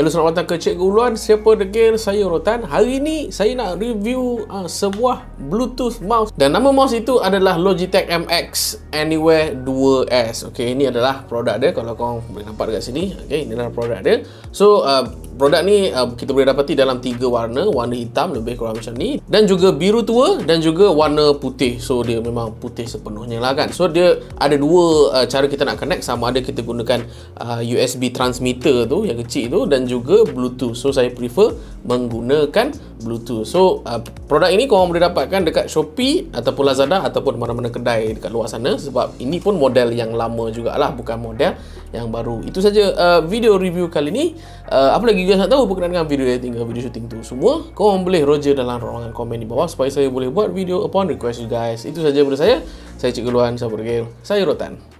Hello selamat datang ke Cikgu Uluan Siapa degil saya Rotan Hari ini saya nak review uh, sebuah Bluetooth mouse Dan nama mouse itu adalah Logitech MX Anywhere 2S Okay ini adalah produk dia Kalau korang boleh nampak dekat sini Okay ini adalah produk dia So uh, produk ni uh, kita boleh dapati dalam tiga warna Warna hitam lebih kurang macam ni Dan juga biru tua Dan juga warna putih So dia memang putih sepenuhnya lah kan So dia ada dua uh, cara kita nak connect Sama ada kita gunakan uh, USB transmitter tu Yang kecil tu Dan juga bluetooth so saya prefer menggunakan bluetooth so uh, produk ini korang boleh dapatkan dekat Shopee ataupun Lazada ataupun mana-mana kedai dekat luar sana sebab ini pun model yang lama jugalah bukan model yang baru itu saja uh, video review kali ni uh, apa lagi guys nak tahu berkenaan dengan video editing ke video shooting tu semua korang boleh roger dalam ruangan komen di bawah supaya saya boleh buat video upon request you guys itu saja daripada saya saya Cik Luan, Sabur Gil saya Rotan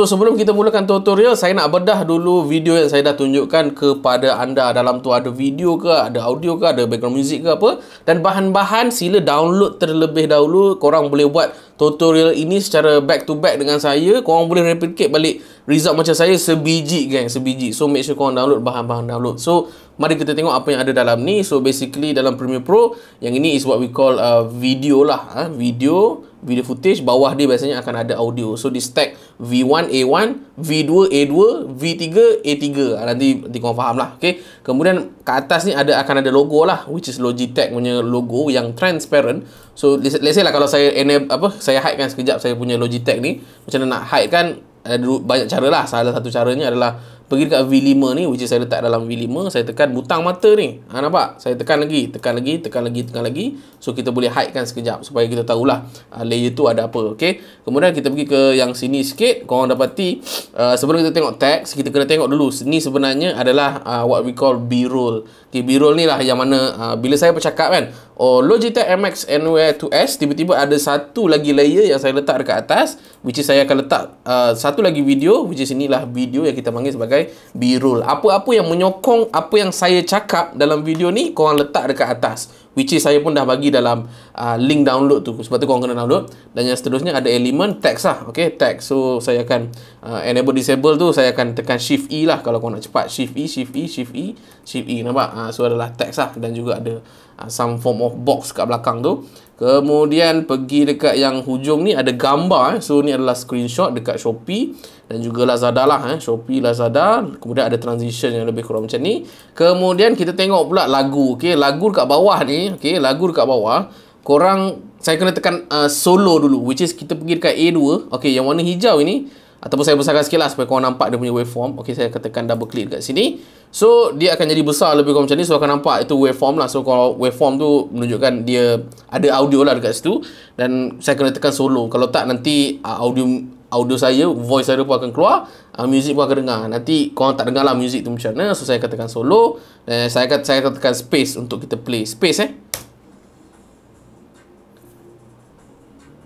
So sebelum kita mulakan tutorial, saya nak bedah dulu video yang saya dah tunjukkan kepada anda dalam tu ada video ke, ada audio ke, ada background music ke apa dan bahan-bahan sila download terlebih dahulu. Korang boleh buat tutorial ini secara back to back dengan saya. Korang boleh replicate balik result macam saya sebiji geng, sebiji. So make sure korang download bahan-bahan download. So mari kita tengok apa yang ada dalam ni. So basically dalam Premiere Pro, yang ini is what we call uh, video lah, ha? video video footage bawah dia biasanya akan ada audio so di stack V1 A1 V2 A2 V3 A3 ha, nanti nanti korang faham lah okay. kemudian ke atas ni ada akan ada logo lah which is Logitech punya logo yang transparent so let's say lah kalau saya enable, apa saya hide kan sekejap saya punya Logitech ni macam mana nak hide kan ada banyak cara lah salah satu caranya adalah pergi dekat V5 ni which is saya letak dalam V5 saya tekan butang mata ni ha, nampak saya tekan lagi tekan lagi tekan lagi tekan lagi so kita boleh hide kan sekejap supaya kita tahulah uh, layer tu ada apa okay? kemudian kita pergi ke yang sini sikit korang dapati uh, sebelum kita tengok text kita kena tengok dulu ni sebenarnya adalah uh, what we call B-roll okay, B-roll ni lah yang mana uh, bila saya bercakap kan Oh, Logitech MX Anywhere 2S tiba-tiba ada satu lagi layer yang saya letak dekat atas which is saya akan letak uh, satu lagi video which is inilah video yang kita panggil sebagai B-roll. Apa-apa yang menyokong apa yang saya cakap dalam video ni korang letak dekat atas which is saya pun dah bagi dalam uh, link download tu sebab tu korang kena download dan yang seterusnya ada element text lah okay, text so saya akan uh, enable disable tu saya akan tekan shift E lah kalau korang nak cepat shift E shift E shift E shift E nampak uh, so adalah text lah dan juga ada Ah, some form of box kat belakang tu kemudian pergi dekat yang hujung ni ada gambar eh. so ni adalah screenshot dekat Shopee dan juga Lazada lah eh. Shopee, Lazada kemudian ada transition yang lebih kurang macam ni kemudian kita tengok pula lagu okay. lagu dekat bawah ni okay. lagu dekat bawah korang saya kena tekan uh, solo dulu which is kita pergi dekat A2 okay, yang warna hijau ini ataupun saya besarkan sikit lah supaya korang nampak dia punya waveform okay, saya akan tekan double click dekat sini So dia akan jadi besar lebih kurang macam ni So akan nampak itu waveform lah So kalau waveform tu menunjukkan dia ada audio lah dekat situ Dan saya kena tekan solo Kalau tak nanti ah, audio audio saya, voice saya pun akan keluar ah, Music pun akan dengar Nanti korang tak dengar lah music tu macam mana So saya akan tekan solo Dan saya akan, saya akan tekan space untuk kita play Space eh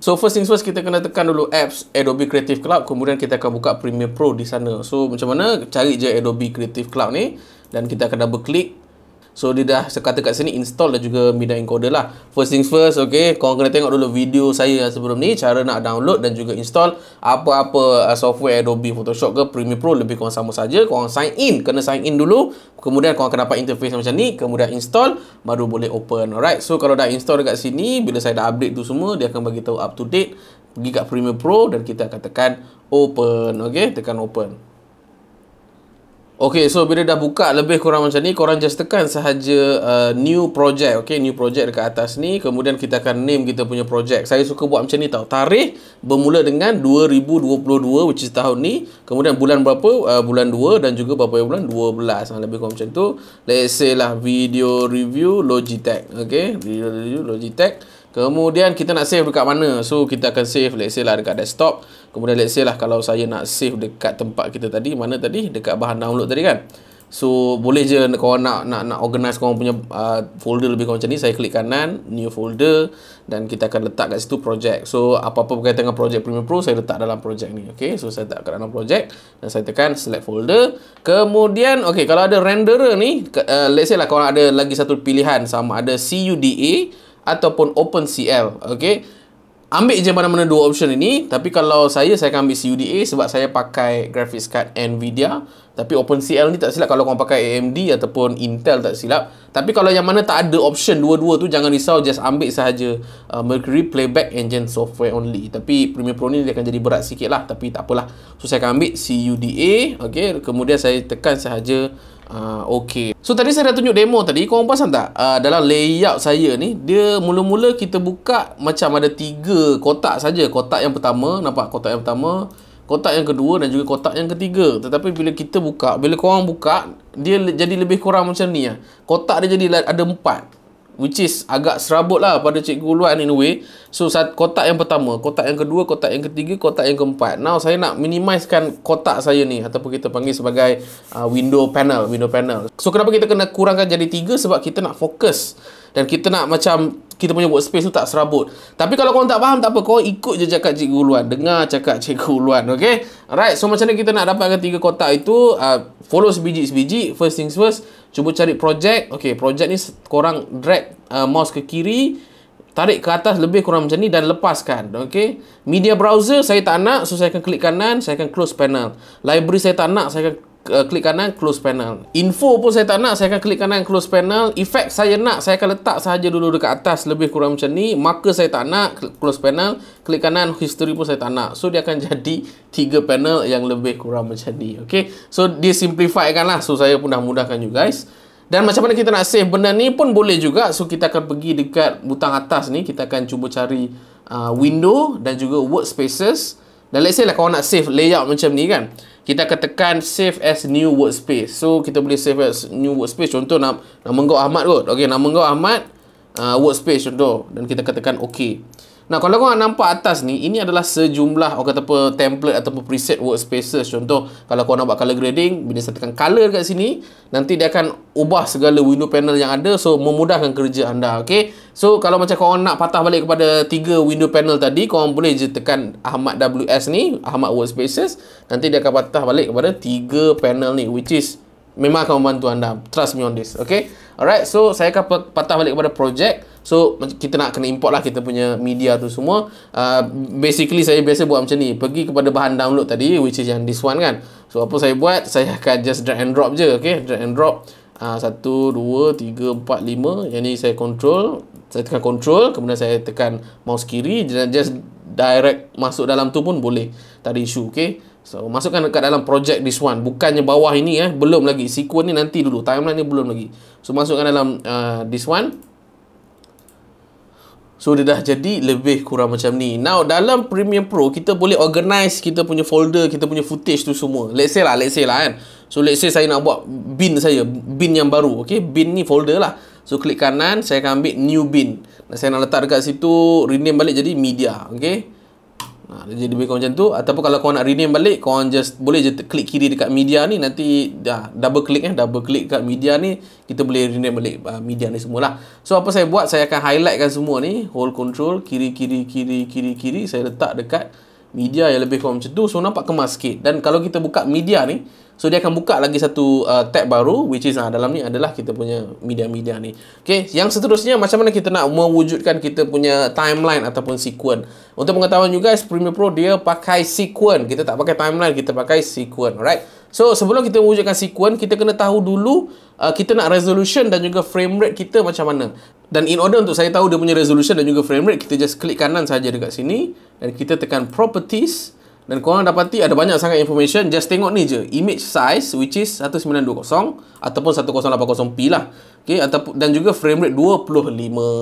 So first things first kita kena tekan dulu apps Adobe Creative Cloud kemudian kita akan buka Premiere Pro di sana. So macam mana cari je Adobe Creative Cloud ni dan kita akan double click So dia dah sekata kat sini install dan juga media encoder lah. First things first, okay. Korang kena tengok dulu video saya yang sebelum ni. Cara nak download dan juga install apa-apa uh, software Adobe Photoshop ke Premiere Pro. Lebih kurang sama saja. Korang sign in. Kena sign in dulu. Kemudian korang akan dapat interface macam ni. Kemudian install. Baru boleh open. Alright. So kalau dah install dekat sini. Bila saya dah update tu semua. Dia akan bagi tahu up to date. Pergi kat Premiere Pro. Dan kita akan tekan open. Okay. Tekan open. Okay, so bila dah buka lebih kurang macam ni, korang just tekan sahaja uh, new project. Okay, new project dekat atas ni. Kemudian kita akan name kita punya project. Saya suka buat macam ni tau. Tarikh bermula dengan 2022, which is tahun ni. Kemudian bulan berapa? Uh, bulan 2 dan juga berapa bulan? 12. Lah, lebih kurang macam tu. Let's say lah, video review Logitech. Okay, video review Logitech. Kemudian kita nak save dekat mana? So kita akan save let's say lah dekat desktop. Kemudian let's say lah kalau saya nak save dekat tempat kita tadi, mana tadi? Dekat bahan download tadi kan. So boleh je korang nak nak nak organize korang punya uh, folder lebih kurang macam ni. Saya klik kanan, new folder dan kita akan letak kat situ project. So apa-apa berkaitan dengan project Premiere Pro saya letak dalam project ni. Okay, so saya letak kat dalam project dan saya tekan select folder. Kemudian okay kalau ada renderer ni, uh, let's say lah korang ada lagi satu pilihan sama ada CUDA ataupun OpenCL. okey. Ambil je mana-mana dua option ini. Tapi kalau saya, saya akan ambil CUDA sebab saya pakai graphics card NVIDIA. Tapi OpenCL ni tak silap kalau korang pakai AMD ataupun Intel tak silap. Tapi kalau yang mana tak ada option dua-dua tu, jangan risau. Just ambil sahaja uh, Mercury Playback Engine Software only. Tapi Premiere Pro ni dia akan jadi berat sikit lah. Tapi tak apalah. So, saya akan ambil CUDA. okey. Kemudian saya tekan sahaja... Uh, okay So tadi saya dah tunjuk demo tadi Korang perasan tak? Uh, dalam layout saya ni Dia mula-mula kita buka Macam ada tiga kotak saja. Kotak yang pertama Nampak kotak yang pertama Kotak yang kedua Dan juga kotak yang ketiga Tetapi bila kita buka Bila korang buka Dia jadi lebih kurang macam ni ya. Kotak dia jadi ada empat which is agak serabut lah pada cikgu luar in a way so kotak yang pertama kotak yang kedua kotak yang ketiga kotak yang keempat now saya nak minimiskan kotak saya ni ataupun kita panggil sebagai uh, window panel window panel so kenapa kita kena kurangkan jadi tiga sebab kita nak fokus dan kita nak macam kita punya workspace tu tak serabut tapi kalau korang tak faham tak apa korang ikut je cakap cikgu luar dengar cakap cikgu luar ok alright so macam mana kita nak dapatkan tiga kotak itu uh, follow sebiji-sebiji first things first cuba cari projek, okey Projek ni korang drag uh, mouse ke kiri tarik ke atas lebih kurang macam ni dan lepaskan okey media browser saya tak nak so saya akan klik kanan saya akan close panel library saya tak nak saya akan Uh, klik kanan close panel info pun saya tak nak saya akan klik kanan close panel Efek saya nak saya akan letak saja dulu dekat atas lebih kurang macam ni Maka saya tak nak close panel klik kanan history pun saya tak nak so dia akan jadi tiga panel yang lebih kurang macam ni ok so dia simplify kan lah so saya pun dah mudahkan you guys dan macam mana kita nak save benda ni pun boleh juga so kita akan pergi dekat butang atas ni kita akan cuba cari uh, window dan juga workspaces dan let's say lah kalau nak save layout macam ni kan kita akan tekan save as new workspace. So kita boleh save as new workspace. Contoh nak nama kau Ahmad kot. Okey, nama kau Ahmad uh, workspace contoh dan kita akan tekan okey. Nah, kalau korang nampak atas ni, ini adalah sejumlah orang kata apa, template ataupun preset workspaces. Contoh, kalau korang nak buat color grading, bila saya tekan color dekat sini, nanti dia akan ubah segala window panel yang ada. So, memudahkan kerja anda. Okay? So, kalau macam korang nak patah balik kepada tiga window panel tadi, korang boleh je tekan Ahmad WS ni, Ahmad Workspaces. Nanti dia akan patah balik kepada tiga panel ni, which is memang akan membantu anda. Trust me on this. Okay? Alright, so saya akan patah balik kepada project. So kita nak kena import lah kita punya media tu semua uh, Basically saya biasa buat macam ni Pergi kepada bahan download tadi Which is yang this one kan So apa saya buat Saya akan just drag and drop je Okay drag and drop ah, Satu, dua, tiga, empat, lima Yang ni saya control Saya tekan control Kemudian saya tekan mouse kiri Dan just direct masuk dalam tu pun boleh Tak ada isu okay So masukkan dekat dalam project this one Bukannya bawah ini eh Belum lagi Sequence ni nanti dulu Timeline ni belum lagi So masukkan dalam uh, this one So dia dah jadi lebih kurang macam ni. Now dalam Premiere Pro kita boleh organize kita punya folder, kita punya footage tu semua. Let's say lah, let's say lah kan. So let's say saya nak buat bin saya, bin yang baru. Okay, bin ni folder lah. So klik kanan, saya akan ambil new bin. Dan saya nak letak dekat situ, rename balik jadi media. Okay. Ha, jadi lebih kurang macam tu ataupun kalau kau nak rename balik kau just boleh je klik kiri dekat media ni nanti dah double click eh double click kat media ni kita boleh rename balik uh, media ni semualah. So apa saya buat saya akan highlightkan semua ni hold control kiri kiri kiri kiri kiri saya letak dekat media yang lebih kurang macam tu so nampak kemas sikit dan kalau kita buka media ni So dia akan buka lagi satu uh, tab baru which is uh, dalam ni adalah kita punya media-media ni. Okey, yang seterusnya macam mana kita nak mewujudkan kita punya timeline ataupun sequence. Untuk pengetahuan juga, guys Premiere Pro dia pakai sequence. Kita tak pakai timeline, kita pakai sequence, alright? So sebelum kita wujudkan sequence, kita kena tahu dulu uh, kita nak resolution dan juga frame rate kita macam mana. Dan in order untuk saya tahu dia punya resolution dan juga frame rate, kita just klik kanan saja dekat sini dan kita tekan properties. Dan korang dapati ada banyak sangat information Just tengok ni je Image size which is 1920 Ataupun 1080p lah okay, ataupun, Dan juga frame rate 25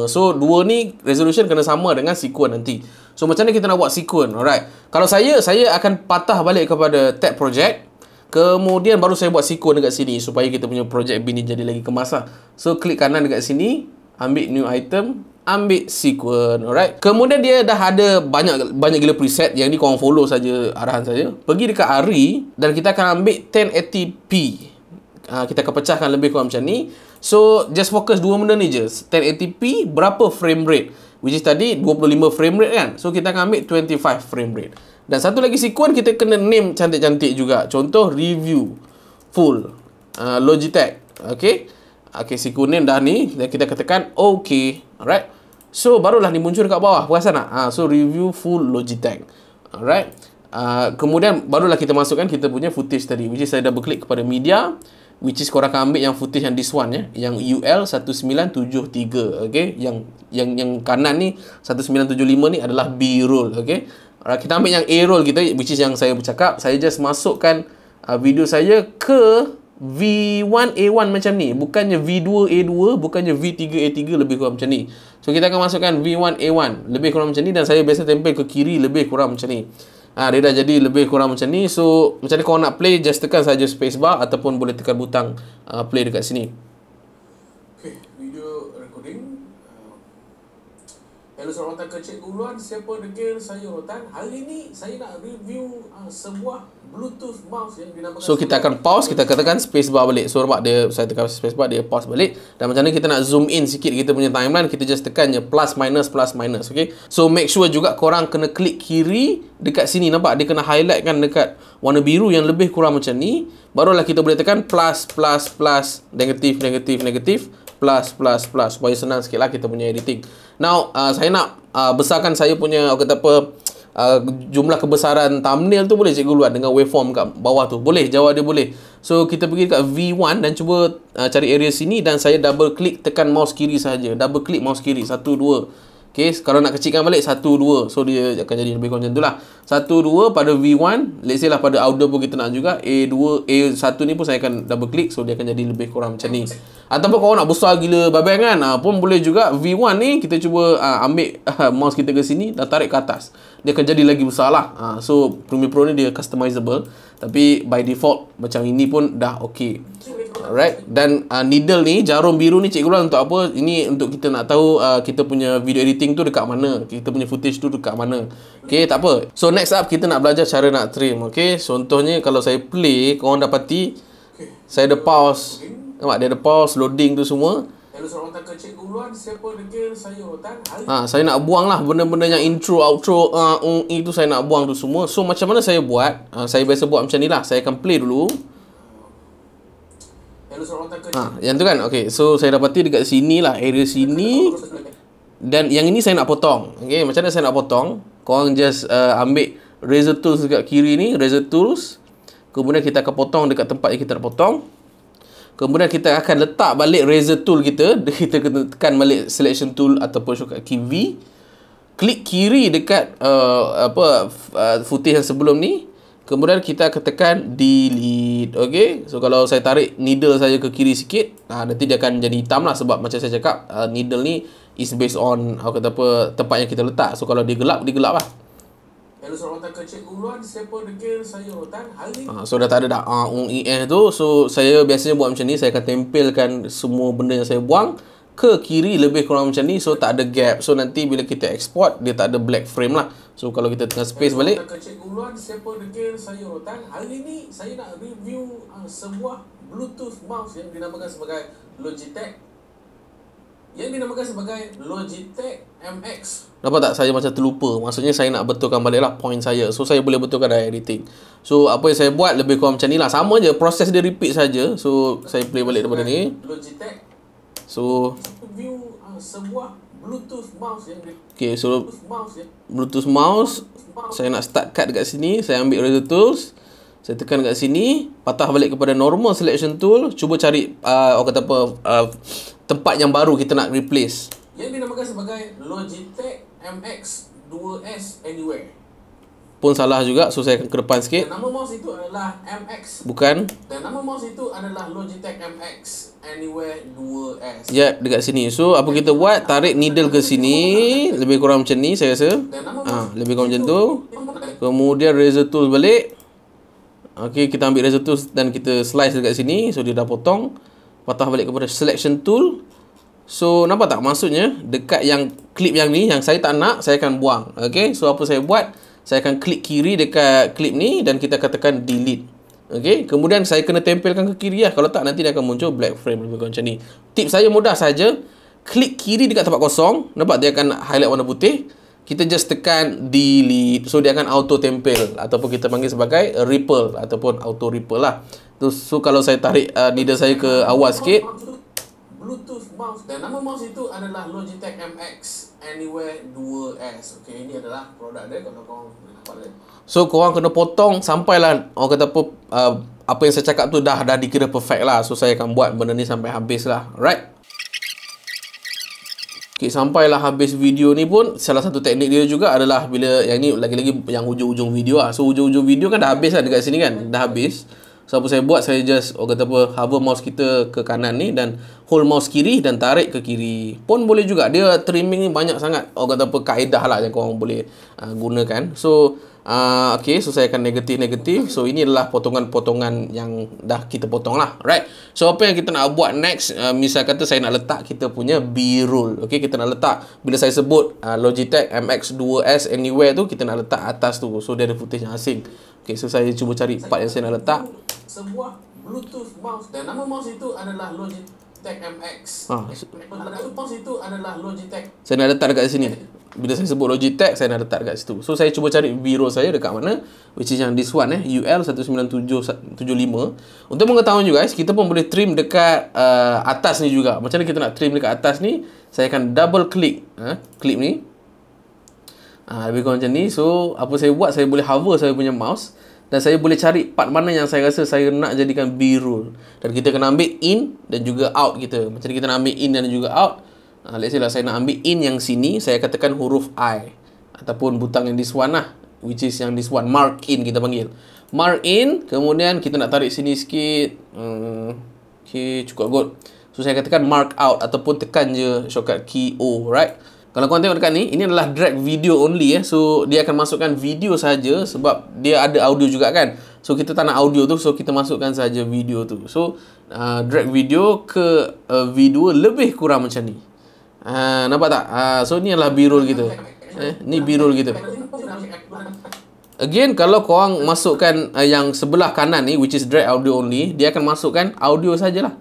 So dua ni resolution kena sama dengan sequen nanti So macam mana kita nak buat sequen Alright. Kalau saya, saya akan patah balik kepada tab project Kemudian baru saya buat sequen dekat sini Supaya kita punya project bin ni jadi lagi kemas lah. So klik kanan dekat sini ambil new item ambil sequence alright kemudian dia dah ada banyak banyak gila preset yang ni korang follow saja arahan saja pergi dekat Ari dan kita akan ambil 1080p ha, ah, kita akan pecahkan lebih kurang macam ni so just focus dua benda ni je 1080p berapa frame rate which is tadi 25 frame rate kan so kita akan ambil 25 frame rate dan satu lagi sequence kita kena name cantik-cantik juga contoh review full uh, Logitech okay Okay, si kuning dah ni. Kita katakan OK. Alright. So, barulah ni muncul dekat bawah. Perasan tak? Ha, so, review full Logitech. Alright. Uh, kemudian, barulah kita masukkan kita punya footage tadi. Which is saya double click kepada media. Which is korang akan ambil yang footage yang this one. ya, Yang UL1973. okay? Yang yang yang kanan ni, 1975 ni adalah B-roll. okay? Alright, kita ambil yang A-roll kita. Which is yang saya bercakap. Saya just masukkan uh, video saya ke... V1A1 macam ni Bukannya V2A2 Bukannya V3A3 Lebih kurang macam ni So kita akan masukkan V1A1 Lebih kurang macam ni Dan saya biasa tempel ke kiri Lebih kurang macam ni ha, Dia dah jadi lebih kurang macam ni So macam ni korang nak play Just tekan saja spacebar Ataupun boleh tekan butang uh, Play dekat sini Kalau seorang rotan kecil duluan, siapa degil saya rotan. Hari ini saya nak review uh, sebuah Bluetooth mouse yang dinamakan. So kita akan pause, kita katakan space bar balik. So nampak dia saya tekan space bar dia pause balik. Dan macam mana kita nak zoom in sikit kita punya timeline, kita just tekan je plus minus plus minus, okey. So make sure juga korang kena klik kiri dekat sini nampak dia kena highlight kan dekat warna biru yang lebih kurang macam ni. Barulah kita boleh tekan plus plus plus negatif negatif negatif plus plus plus supaya senang sikitlah kita punya editing. Now uh, saya nak uh, besarkan saya punya kata apa Uh, jumlah kebesaran thumbnail tu boleh cikgu luat dengan waveform kat bawah tu boleh jawab dia boleh so kita pergi kat V1 dan cuba uh, cari area sini dan saya double click tekan mouse kiri saja double click mouse kiri 1 2 okey kalau nak kecilkan balik 1 2 so dia akan jadi lebih kurang macam itulah 1 2 pada V1 let's say lah pada audio pun kita nak juga A2 A1 ni pun saya akan double click so dia akan jadi lebih kurang macam ni Ataupun kalau nak besar gila babeng kan uh, Pun boleh juga V1 ni kita cuba uh, ambil uh, mouse kita ke sini Dan tarik ke atas Dia akan jadi lagi besar lah uh, So Premiere Pro ni dia customizable Tapi by default macam ini pun dah okay Alright Dan uh, needle ni jarum biru ni cikgu lah untuk apa Ini untuk kita nak tahu uh, kita punya video editing tu dekat mana Kita punya footage tu dekat mana Okay tak apa So next up kita nak belajar cara nak trim Okay contohnya kalau saya play Korang dapati saya ada pause Nampak dia ada pause loading tu semua. Kalau seorang tak kecil guruan siapa degil saya hutan. Ha, ah, saya nak buang lah benda-benda yang intro outro uh, ah, um, itu saya nak buang tu semua. So macam mana saya buat? Ha, saya biasa buat macam ni lah. Saya akan play dulu. Kalau seorang kecil. Ha, yang tu kan? Okay. So saya dapati dekat sini lah. Area sini. Dan yang ini saya nak potong. Okay. Macam mana saya nak potong? Korang just uh, ambil razor tools dekat kiri ni. Razor tools. Kemudian kita akan potong dekat tempat yang kita nak potong. Kemudian kita akan letak balik razor tool kita. Kita kena tekan balik selection tool ataupun shortcut key V. Klik kiri dekat uh, apa uh, footage yang sebelum ni. Kemudian kita akan tekan delete. Okay. So kalau saya tarik needle saya ke kiri sikit. Uh, nanti dia akan jadi hitam lah sebab macam saya cakap. Uh, needle ni is based on apa, apa tempat yang kita letak. So kalau dia gelap, dia gelap lah. Kalau seorang orang tanya cikgu luar, siapa degil saya rotan hari ini Ha, ah, so dah tak ada dah uh, ah, ung ieh tu. So saya biasanya buat macam ni, saya akan tempelkan semua benda yang saya buang ke kiri lebih kurang macam ni. So tak ada gap. So nanti bila kita export, dia tak ada black frame lah. So kalau kita tengah space balik. Kalau seorang cikgu luar, siapa degil saya rotan hari ni saya nak review uh, sebuah Bluetooth mouse yang dinamakan sebagai Logitech yang dinamakan sebagai Logitech MX Nampak tak saya macam terlupa Maksudnya saya nak betulkan balik lah point saya So saya boleh betulkan dari editing So apa yang saya buat lebih kurang macam ni lah Sama je proses dia repeat saja. So saya play balik daripada ni Logitech So View uh, sebuah Bluetooth mouse yang Okay so Bluetooth mouse ya Bluetooth mouse saya nak start card dekat sini Saya ambil razor tools Saya tekan dekat sini Patah balik kepada normal selection tool Cuba cari uh, Orang kata apa uh, tempat yang baru kita nak replace. Ia dinamakan sebagai Logitech MX 2S Anywhere. Pun salah juga, so saya akan ke depan sikit. Dan nama mouse itu adalah MX. Bukan. Dan nama mouse itu adalah Logitech MX Anywhere 2S. Ya, yep, dekat sini. So, apa Dan kita buat? Tarik needle ke sini. Lebih kurang macam ni, saya rasa. Ha, lebih kurang macam tu. Kemudian razor tools balik. Okay, kita ambil razor tools dan kita slice dekat sini. So, dia dah potong patah balik kepada selection tool so nampak tak maksudnya dekat yang clip yang ni yang saya tak nak saya akan buang okey so apa saya buat saya akan klik kiri dekat clip ni dan kita katakan delete okey kemudian saya kena tempelkan ke kiri lah kalau tak nanti dia akan muncul black frame lebih macam ni tip saya mudah saja klik kiri dekat tempat kosong nampak dia akan highlight warna putih kita just tekan delete so dia akan auto tempel ataupun kita panggil sebagai ripple ataupun auto ripple lah tu so kalau saya tarik uh, nida saya ke awal sikit Bluetooth mouse dan nama mouse itu adalah Logitech MX Anywhere 2S. Okey, ini adalah produk dia kalau kau So korang kena potong sampailah orang kata apa uh, apa yang saya cakap tu dah dah dikira perfect lah. So saya akan buat benda ni sampai habis lah. Right? Okay, sampailah habis video ni pun salah satu teknik dia juga adalah bila yang ni lagi-lagi yang hujung-hujung video lah. So hujung-hujung video kan dah habis lah dekat sini kan. Dah habis. So apa saya buat saya just orang kata apa hover mouse kita ke kanan ni dan hold mouse kiri dan tarik ke kiri. Pun boleh juga. Dia trimming ni banyak sangat orang kata apa kaedah lah yang korang boleh uh, gunakan. So uh, okay so saya akan negatif negatif. So ini adalah potongan-potongan yang dah kita potong lah. Right. So apa yang kita nak buat next uh, misal kata saya nak letak kita punya B-roll. Okay kita nak letak bila saya sebut uh, Logitech MX2S Anywhere tu kita nak letak atas tu. So dia ada footage yang asing. Okay, so saya cuba cari part yang saya nak letak sebuah Bluetooth mouse dan nama mouse itu adalah Logitech MX. Ah. Nama mouse itu adalah Logitech. Saya nak letak dekat sini. Bila saya sebut Logitech, saya nak letak dekat situ. So saya cuba cari biro saya dekat mana, which is yang this one eh, UL19775. Untuk mengetahui you guys, kita pun boleh trim dekat uh, atas ni juga. Macam mana kita nak trim dekat atas ni? Saya akan double click, eh, klik ni. Ah, uh, lebih kurang macam ni. So, apa saya buat? Saya boleh hover saya punya mouse dan saya boleh cari part mana yang saya rasa saya nak jadikan B rule dan kita kena ambil in dan juga out kita macam kita nak ambil in dan juga out uh, let's say lah saya nak ambil in yang sini saya katakan huruf I ataupun butang yang this one lah which is yang this one mark in kita panggil mark in kemudian kita nak tarik sini sikit hmm, okay cukup good so saya katakan mark out ataupun tekan je shortcut key O right kalau korang tengok dekat ni, ini adalah drag video only eh. So, dia akan masukkan video saja sebab dia ada audio juga kan. So, kita tak nak audio tu. So, kita masukkan saja video tu. So, uh, drag video ke uh, video lebih kurang macam ni. Uh, nampak tak? Uh, so, ni adalah birul roll kita. Eh, ni birul roll kita. Again, kalau korang masukkan uh, yang sebelah kanan ni, which is drag audio only, dia akan masukkan audio sajalah.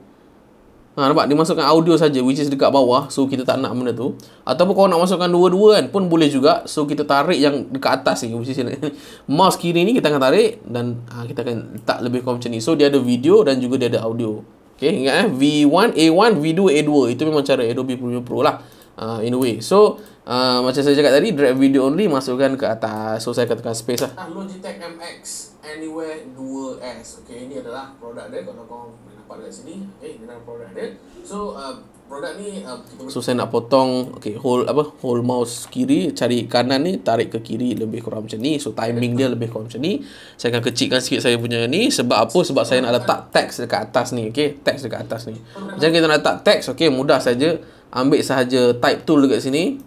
Ha, nampak? Dia masukkan audio saja which is dekat bawah. So, kita tak nak benda tu. Ataupun kalau nak masukkan dua-dua kan pun boleh juga. So, kita tarik yang dekat atas ni. Which is ni. Mouse kiri ni kita akan tarik dan ha, kita akan letak lebih kurang macam ni. So, dia ada video dan juga dia ada audio. Okay, ingat eh. V1, A1, V2, A2. Itu memang cara Adobe Premiere Pro lah. Uh, in a way. So, uh, macam saya cakap tadi, drag video only masukkan ke atas. So, saya katakan space lah. Ah, Logitech MX Anywhere 2S. Okay, ini adalah produk dia. Kalau kau Eh, nampak sini okey tentang produk dia so uh, produk ni uh, saya nak potong okay, hold apa hold mouse kiri cari kanan ni tarik ke kiri lebih kurang macam ni so timing dia lebih kurang macam ni saya akan kecilkan sikit saya punya ni sebab apa sebab saya nak letak teks dekat atas ni okay, teks dekat atas ni macam kita nak letak teks okay, mudah saja ambil sahaja type tool dekat sini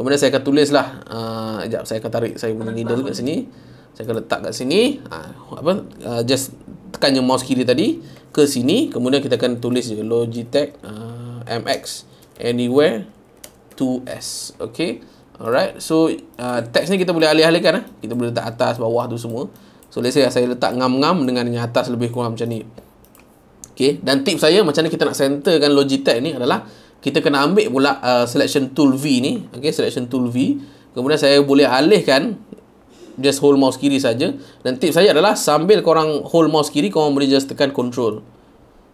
kemudian saya akan tulislah a uh, jap saya akan tarik saya punya needle dekat sini saya akan letak kat sini uh, apa uh, just tekan je mouse kiri tadi ke sini kemudian kita akan tulis je Logitech uh, MX Anywhere 2S okay alright so uh, teks ni kita boleh alih-alihkan eh? kita boleh letak atas bawah tu semua so let's say saya letak ngam-ngam dengan yang atas lebih kurang macam ni okay dan tip saya macam ni kita nak centerkan Logitech ni adalah kita kena ambil pula uh, selection tool V ni okay selection tool V kemudian saya boleh alihkan just hold mouse kiri saja. Dan tip saya adalah sambil korang hold mouse kiri, korang boleh just tekan control.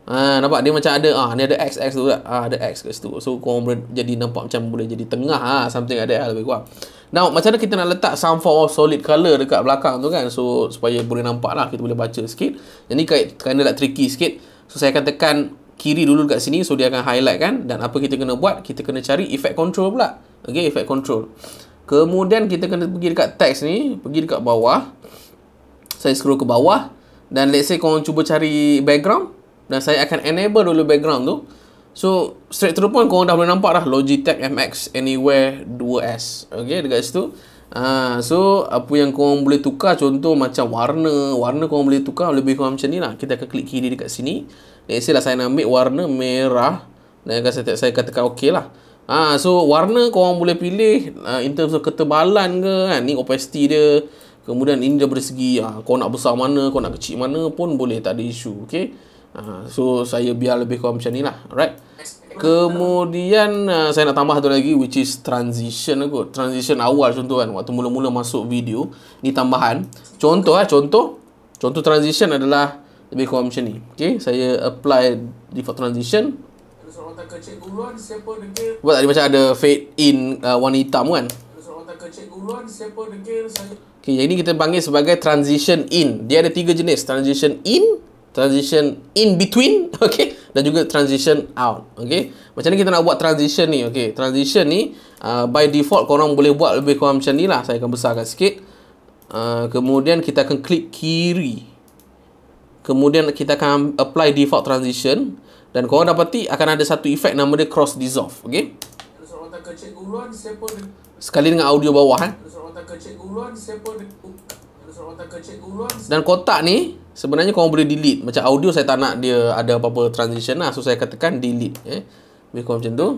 Ah, nampak dia macam ada ah ni ada X X tu lah. Ah ada X kat situ. So korang boleh jadi nampak macam boleh jadi tengah ah something ada lah lebih kuat. Now, macam mana kita nak letak some form of solid color dekat belakang tu kan? So supaya boleh nampak lah kita boleh baca sikit. Jadi kait kena lah tricky sikit. So saya akan tekan kiri dulu dekat sini so dia akan highlight kan dan apa kita kena buat kita kena cari effect control pula Okay, effect control Kemudian kita kena pergi dekat teks ni, pergi dekat bawah. Saya scroll ke bawah dan let's say kau cuba cari background dan saya akan enable dulu background tu. So, straight through pun kau dah boleh nampak dah Logitech MX Anywhere 2S. Okay, dekat situ. Ah, so apa yang kau boleh tukar contoh macam warna, warna kau boleh tukar lebih kurang macam ni lah. Kita akan klik kiri dekat sini. Let's say lah saya nak ambil warna merah dan saya saya katakan okey lah. Ha, so warna korang boleh pilih ha, in terms of ketebalan ke kan. Ni opacity dia. Kemudian ini dari segi ha, kau nak besar mana, kau nak kecil mana pun boleh. Tak ada isu. Okay. Ha, so saya biar lebih kurang macam ni lah. Alright. Kemudian uh, saya nak tambah satu lagi which is transition aku. Lah transition awal contoh kan waktu mula-mula masuk video ni tambahan. Contoh ah contoh. Contoh transition adalah lebih kurang macam ni. Okey, saya apply default transition seorang takkan cek guruan siapa dengan Buat tadi macam ada fade in uh, warna hitam kan? Seorang takkan cek Okay, jadi kita panggil sebagai transition in Dia ada tiga jenis Transition in Transition in between Okay Dan juga transition out Okay Macam mana kita nak buat transition ni Okay, transition ni uh, By default korang boleh buat lebih kurang macam ni lah Saya akan besarkan sikit uh, Kemudian kita akan klik kiri Kemudian kita akan apply default transition. Dan korang dapati akan ada satu efek nama dia cross dissolve. Okay? Sekali dengan audio bawah. Eh? Oh, Dan kotak ni sebenarnya korang boleh delete. Macam audio saya tak nak dia ada apa-apa transition lah. So saya katakan delete. Eh? Lebih kurang macam tu.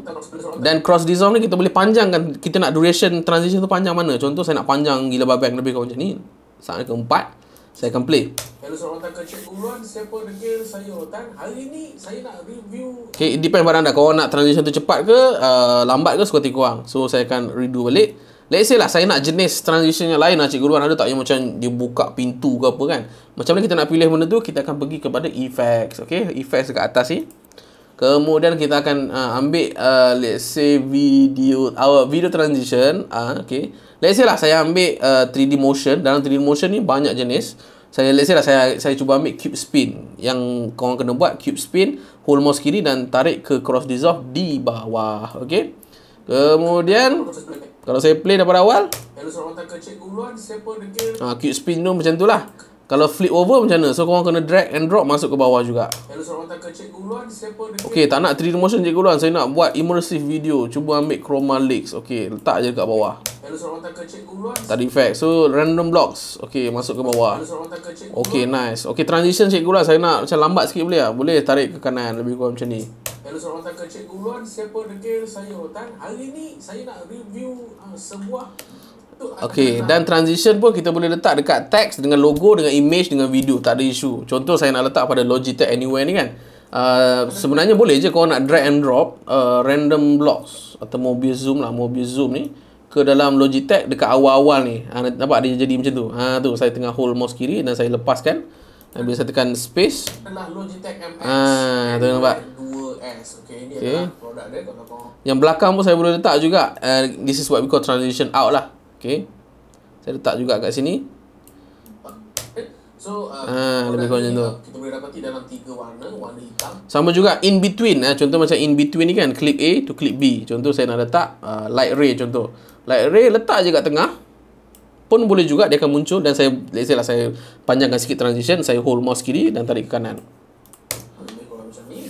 Dan cross dissolve ni kita boleh panjangkan. Kita nak duration transition tu panjang mana. Contoh saya nak panjang gila babak lebih kurang macam ni. Saat keempat saya akan play. Kalau seorang datang ke Cik Guruan, siapa degil saya otan? Hari ni saya nak review... Okay, depend pada anda. Kau nak transition tu cepat ke, uh, lambat ke, sekuatir kurang. So, saya akan redo balik. Let's say lah, saya nak jenis transition yang lain lah Cik Guruan. Ada tak yang macam dia buka pintu ke apa kan? Macam mana kita nak pilih benda tu, kita akan pergi kepada effects. Okay, effects dekat atas ni. Eh? Kemudian kita akan uh, ambil uh, let's say video our video transition uh, okay. Let's say lah saya ambil uh, 3D motion. Dalam 3D motion ni banyak jenis. Saya let's say lah saya saya cuba ambil cube spin yang korang kena buat cube spin hold mouse kiri dan tarik ke cross dissolve di bawah. Okay. Kemudian kalau saya play daripada awal Kalau seorang kecil Uluan Siapa dekil ha, ah, Cute spin tu macam tu lah kalau flip over macam mana? So korang kena drag and drop masuk ke bawah juga. Kalau tak Okey, tak nak 3D motion je guluan. Saya nak buat immersive video. Cuba ambil chroma leaks. Okey, letak je dekat bawah. tak kecil Tadi effect. So random blocks. Okey, masuk ke bawah. Kalau Okey, nice. Okey, transition cik guluan. Saya nak macam lambat sikit boleh ah? Boleh tarik ke kanan lebih kurang macam ni. Kalau seorang tak kecil guluan, siapa dekil saya Hari ni saya nak review uh, sebuah Okay, dan transition pun kita boleh letak dekat teks dengan logo, dengan image, dengan video. Tak ada isu. Contoh saya nak letak pada Logitech Anywhere ni kan. Uh, sebenarnya boleh je kalau nak drag and drop uh, random blocks atau mobile zoom lah, mobile zoom ni ke dalam Logitech dekat awal-awal ni. Ha, nampak dia jadi macam tu. Ha, tu saya tengah hold mouse kiri dan saya lepaskan. Ambil saya tekan space. Logitech MX. Ha, ah, tu nampak. Okay. Yang belakang pun saya boleh letak juga. And eh, this is what we call transition out lah. Okay, Saya letak juga kat sini. Eh, so uh, ah, lebih kurang macam tu. Kita boleh dapati dalam tiga warna, warna hitam. Sama juga in between eh. contoh macam in between ni kan clip A to clip B. Contoh saya nak letak uh, light ray contoh. Light ray letak je kat tengah pun boleh juga dia akan muncul dan saya let's say lah saya panjangkan sikit transition saya hold mouse kiri dan tarik ke kanan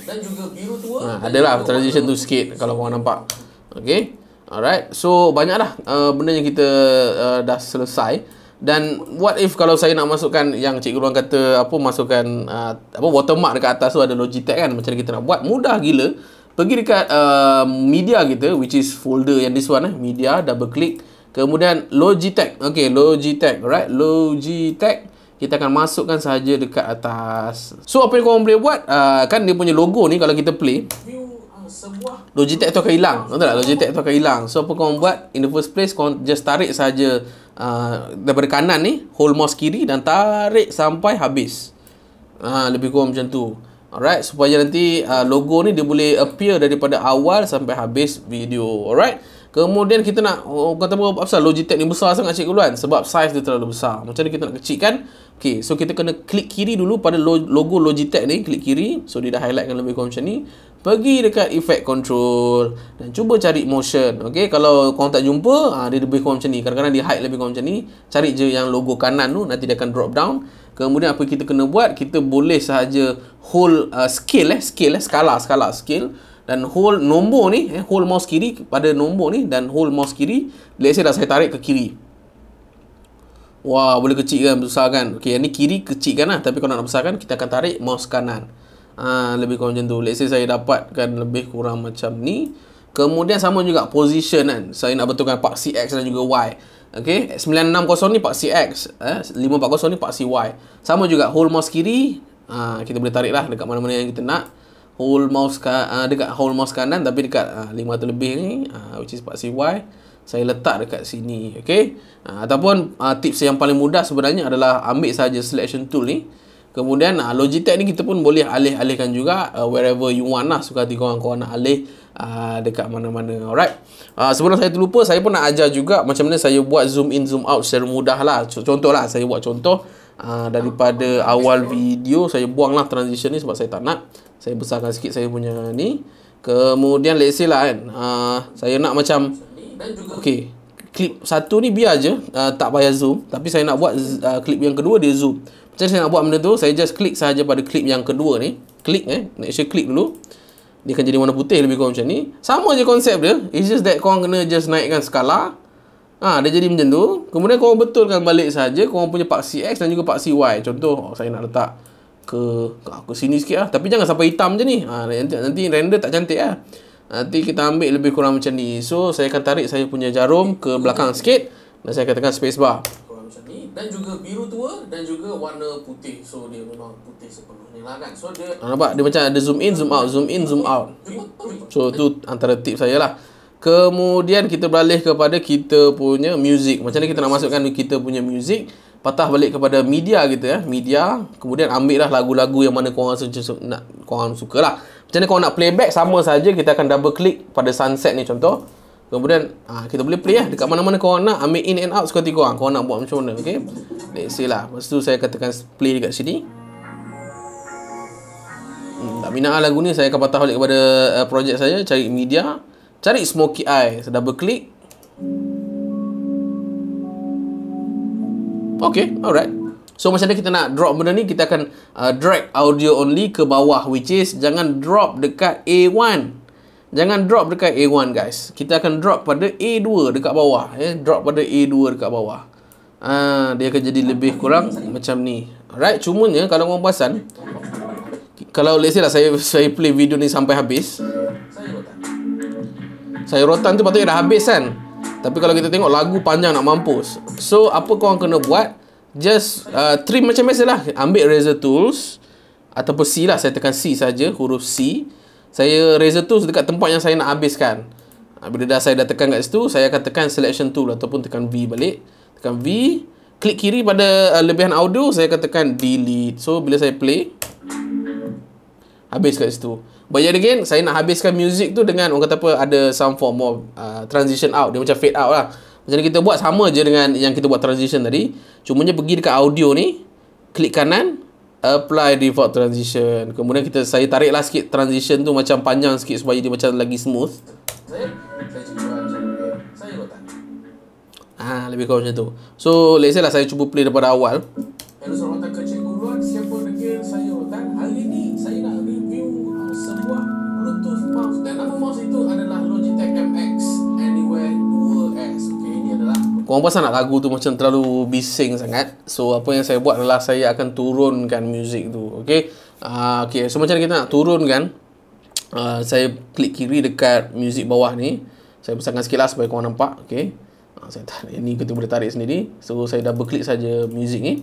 dan juga biru tua ah, adalah transition tu sikit kalau korang nampak okay. Alright, so banyaklah uh, benda yang kita uh, dah selesai dan what if kalau saya nak masukkan yang Cik orang kata apa masukkan uh, apa watermark dekat atas tu ada Logitech kan macam kita nak buat mudah gila pergi dekat uh, media kita which is folder yang this one eh media double click kemudian Logitech okey Logitech alright, Logitech kita akan masukkan saja dekat atas so apa yang kau boleh buat uh, kan dia punya logo ni kalau kita play Logitech tu akan hilang Betul tak? Logitech tu akan hilang So apa korang buat In the first place Korang just tarik saja uh, Daripada kanan ni Hold mouse kiri Dan tarik sampai habis uh, Lebih kurang macam tu Alright Supaya nanti uh, logo ni Dia boleh appear daripada awal Sampai habis video Alright Kemudian kita nak oh, Kata apa Apa Logitech ni besar sangat cikgu kan Sebab size dia terlalu besar Macam mana kita nak kecilkan Okay So kita kena klik kiri dulu Pada logo Logitech ni Klik kiri So dia dah highlightkan lebih kurang macam ni pergi dekat effect control dan cuba cari motion Okay, kalau kau tak jumpa ha, dia lebih kurang macam ni kadang-kadang dia hide lebih kurang macam ni cari je yang logo kanan tu nanti dia akan drop down kemudian apa kita kena buat kita boleh sahaja hold uh, scale eh scale eh skala skala scale dan hold nombor ni eh, hold mouse kiri pada nombor ni dan hold mouse kiri let's say dah saya tarik ke kiri wah boleh kecil kan besar kan okey yang ni kiri kecil kan lah tapi kalau nak besarkan kita akan tarik mouse kanan ha, lebih kurang macam tu let's say saya dapatkan lebih kurang macam ni kemudian sama juga position kan saya nak betulkan paksi X dan juga Y Okay, 960 ni paksi X eh? 540 ni paksi Y Sama juga, hold mouse kiri ha, Kita boleh tarik lah dekat mana-mana yang kita nak Hold mouse ka, ha, dekat hold mouse kanan Tapi dekat ha, tu lebih ni ha, Which is paksi Y Saya letak dekat sini okay? ha, Ataupun ha, tips yang paling mudah sebenarnya adalah Ambil saja selection tool ni Kemudian uh, Logitech ni kita pun boleh alih-alihkan juga uh, wherever you want lah. Suka hati korang, korang nak alih uh, dekat mana-mana. Alright. Uh, sebelum saya terlupa, saya pun nak ajar juga macam mana saya buat zoom in, zoom out secara mudah lah. Contoh lah, saya buat contoh. Uh, daripada awal video, saya buang lah transition ni sebab saya tak nak. Saya besarkan sikit saya punya ni. Kemudian let's say lah kan, uh, saya nak macam... Okay. Clip satu ni biar je, uh, tak payah zoom. Tapi saya nak buat uh, clip yang kedua dia zoom. Macam saya nak buat benda tu, saya just klik saja pada klip yang kedua ni. Klik eh. Make saya klik dulu. Dia akan jadi warna putih lebih kurang macam ni. Sama je konsep dia. It's just that korang kena just naikkan skala. Ah, ha, dia jadi macam tu. Kemudian korang betulkan balik saja korang punya paksi X dan juga paksi Y. Contoh, oh, saya nak letak ke ke sini sikit lah. Tapi jangan sampai hitam je ni. Ha, nanti, nanti render tak cantik lah. Nanti kita ambil lebih kurang macam ni. So, saya akan tarik saya punya jarum ke belakang sikit. Dan saya akan tekan spacebar dan juga biru tua dan juga warna putih so dia memang putih sepenuhnya lah kan so dia ah, nampak dia macam ada zoom in zoom out zoom in zoom out so tu antara tip saya lah kemudian kita beralih kepada kita punya music macam mana kita nak masukkan kita punya music patah balik kepada media kita ya media kemudian ambil lah lagu-lagu yang mana korang rasa nak korang suka lah. macam mana korang nak playback sama saja kita akan double click pada sunset ni contoh Kemudian ha, kita boleh play lah dekat mana-mana korang nak ambil in and out sekali korang. Korang nak buat macam mana. Okay. Let's see lah. Lepas tu saya katakan play dekat sini. Hmm, tak minat lah lagu ni. Saya akan patah balik kepada uh, projek saya. Cari media. Cari Smokey Eye. Saya double click. Okay. Alright. So macam mana kita nak drop benda ni? Kita akan uh, drag audio only ke bawah. Which is jangan drop dekat A1. Jangan drop dekat A1 guys. Kita akan drop pada A2 dekat bawah. Eh? Drop pada A2 dekat bawah. Ha, dia akan jadi lebih kurang macam ni. Right? Cumanya kalau korang perasan. Kalau let's say lah saya, saya play video ni sampai habis. Saya rotan tu patutnya dah habis kan. Tapi kalau kita tengok lagu panjang nak mampus. So apa korang kena buat. Just uh, trim macam biasa lah. Ambil razor tools. Ataupun C lah. Saya tekan C saja Huruf C saya razor tools dekat tempat yang saya nak habiskan bila dah saya dah tekan kat situ saya akan tekan selection tool ataupun tekan V balik tekan V klik kiri pada uh, lebihan audio saya akan tekan delete so bila saya play habis kat situ but yet again saya nak habiskan music tu dengan orang kata apa ada some form of uh, transition out dia macam fade out lah macam ni kita buat sama je dengan yang kita buat transition tadi cumanya pergi dekat audio ni klik kanan apply default transition kemudian kita saya tariklah sikit transition tu macam panjang sikit supaya dia macam lagi smooth saya saya cuba macam saya buat ah lebih kurang macam tu so let's say lah saya cuba play daripada awal kalau saya kata korang perasan nak lagu tu macam terlalu bising sangat so apa yang saya buat adalah saya akan turunkan music tu Okay. uh, ah, okay. so macam kita nak turunkan uh, saya klik kiri dekat music bawah ni saya pasangkan sikit lah supaya korang nampak Okay. uh, ah, saya tarik ni kita boleh tarik sendiri so saya double klik saja music ni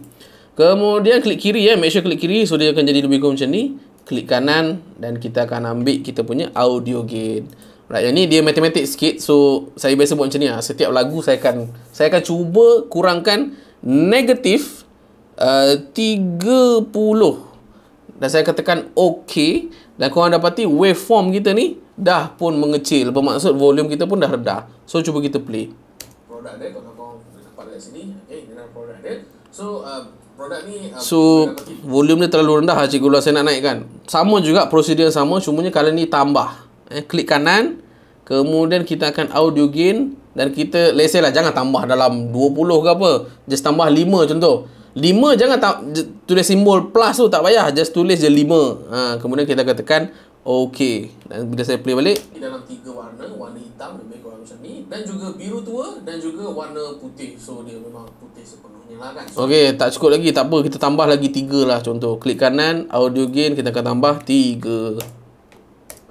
kemudian klik kiri ya eh. make sure klik kiri so dia akan jadi lebih kurang macam ni klik kanan dan kita akan ambil kita punya audio gate Right, yang ni dia matematik sikit. So, saya biasa buat macam ni lah. Setiap lagu saya akan saya akan cuba kurangkan negatif uh, 30. Dan saya katakan OK. Dan korang dapati waveform kita ni dah pun mengecil. Bermaksud volume kita pun dah redah. So, cuba kita play. Produk dia, kalau korang nampak dekat sini. Okay, eh, ini produk dia. So, uh, um, produk ni... Um, so, volume ni terlalu rendah lah cikgu lah. Saya nak naikkan. Sama juga prosedur yang sama. Cumanya kali ni tambah eh, klik kanan kemudian kita akan audio gain dan kita let's lah jangan tambah dalam 20 ke apa just tambah 5 contoh 5 jangan tak, tulis simbol plus tu tak payah just tulis je 5 ha, kemudian kita akan tekan ok dan bila saya play balik di dalam tiga warna warna hitam lebih kurang macam ni dan juga biru tua dan juga warna putih so dia memang putih sepenuhnya lah kan so, ok tak cukup lagi tak apa kita tambah lagi 3 lah contoh klik kanan audio gain kita akan tambah 3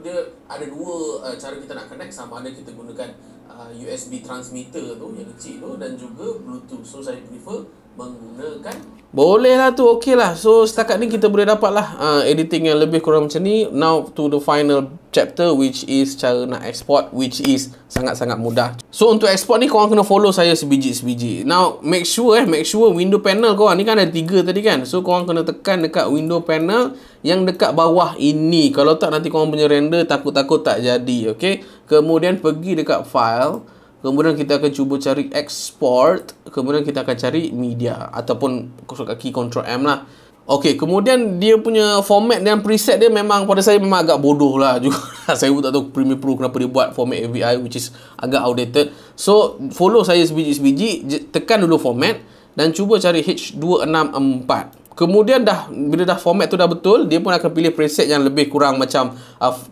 dia ada dua uh, cara kita nak connect sama ada kita gunakan uh, USB transmitter tu yang kecil tu dan juga Bluetooth. So saya prefer menggunakan boleh lah tu okey lah so setakat ni kita boleh dapat lah uh, editing yang lebih kurang macam ni now to the final chapter which is cara nak export which is sangat-sangat mudah so untuk export ni korang kena follow saya sebiji-sebiji now make sure eh make sure window panel korang ni kan ada tiga tadi kan so korang kena tekan dekat window panel yang dekat bawah ini kalau tak nanti korang punya render takut-takut tak jadi okay kemudian pergi dekat file Kemudian kita akan cuba cari export. Kemudian kita akan cari media ataupun key control M lah. Okey, kemudian dia punya format dan preset dia memang pada saya memang agak bodoh lah juga. saya pun tak tahu Premiere Pro kenapa dia buat format AVI which is agak outdated. So, follow saya sebiji-sebiji, tekan dulu format dan cuba cari H264. Kemudian dah bila dah format tu dah betul, dia pun akan pilih preset yang lebih kurang macam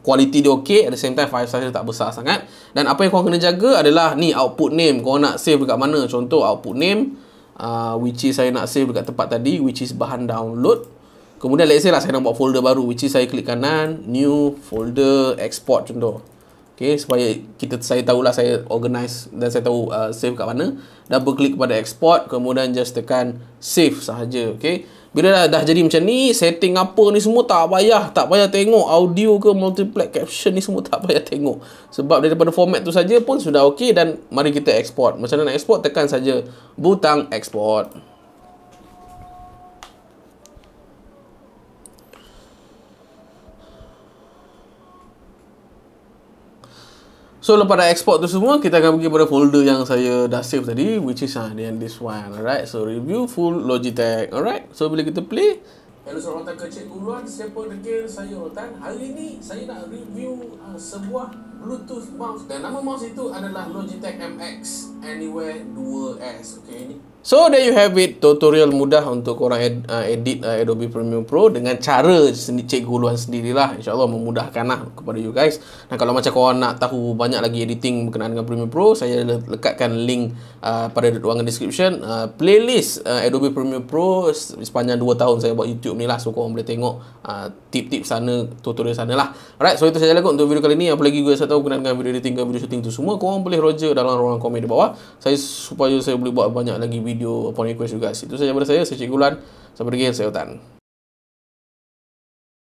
kualiti uh, dia okey, at the same time file size dia tak besar sangat. Dan apa yang kau kena jaga adalah ni output name. Kau nak save dekat mana? Contoh output name uh, which is saya nak save dekat tempat tadi which is bahan download. Kemudian let's say lah saya nak buat folder baru which is saya klik kanan new folder export contoh. Okey, supaya kita saya tahu lah saya organize dan saya tahu uh, save kat mana. Double click pada export kemudian just tekan save sahaja, okey. Bila dah, dah jadi macam ni, setting apa ni semua tak payah. Tak payah tengok audio ke multiplex caption ni semua tak payah tengok. Sebab daripada format tu saja pun sudah okey dan mari kita export. Macam mana nak export? Tekan saja butang export. So lepas dah export tu semua kita akan pergi pada folder yang saya dah save tadi which is ah uh, this one alright so review full Logitech alright so bila kita play Hello seorang tak kecil uruan siapa degil saya Rotan Hari ini saya nak review uh, sebuah Bluetooth mouse Dan nama mouse itu adalah Logitech MX Anywhere 2S Okay ini So there you have it tutorial mudah untuk orang ed, uh, edit uh, Adobe Premiere Pro dengan cara sendiri cek guluan sendirilah insyaallah memudahkanlah kepada you guys. Nah kalau macam kau nak tahu banyak lagi editing berkenaan dengan Premiere Pro, saya lekatkan link uh, pada ruangan description uh, playlist uh, Adobe Premiere Pro sepanjang 2 tahun saya buat YouTube ni lah so korang boleh tengok uh, tip-tip uh, sana tutorial sana lah. Alright, so itu saja lah untuk video kali ni. Apa lagi guys saya tahu berkenaan dengan video editing dan video shooting tu semua korang boleh roger dalam ruangan komen di bawah. Saya supaya saya boleh buat banyak lagi video video upon request juga Itu saja pada saya saya cikgu Lan sampai lagi saya hutan